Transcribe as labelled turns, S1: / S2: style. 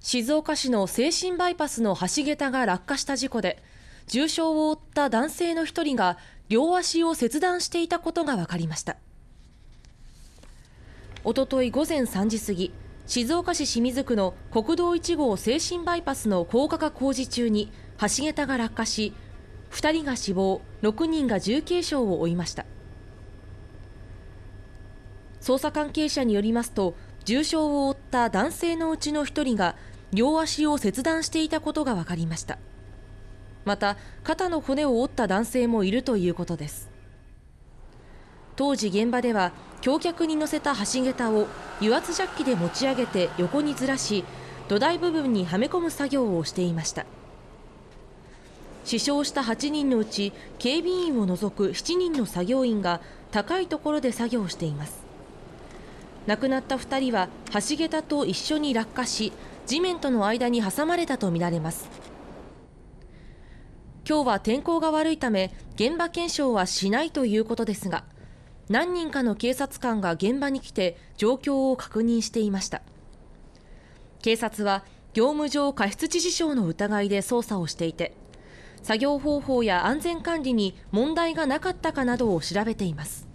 S1: 静岡市の静清バイパスの橋桁が落下した事故で重傷を負った男性の1人が両足を切断していたことが分かりましたおととい午前3時過ぎ静岡市清水区の国道1号静清バイパスの高架化工事中に橋桁が落下し2人が死亡6人が重軽傷を負いました捜査関係者によりますと重傷を負った男性のうちの1人が両足を切断していたことが分かりましたまた肩の骨を折った男性もいるということです当時現場では橋脚に乗せた橋桁を油圧ジャッキで持ち上げて横にずらし土台部分にはめ込む作業をしていました死傷した8人のうち警備員を除く7人の作業員が高いところで作業しています亡くなった2人は橋桁と一緒に落下し地面との間に挟まれたとみられます今日は天候が悪いため現場検証はしないということですが何人かの警察官が現場に来て状況を確認していました警察は業務上過失致死傷の疑いで捜査をしていて作業方法や安全管理に問題がなかったかなどを調べています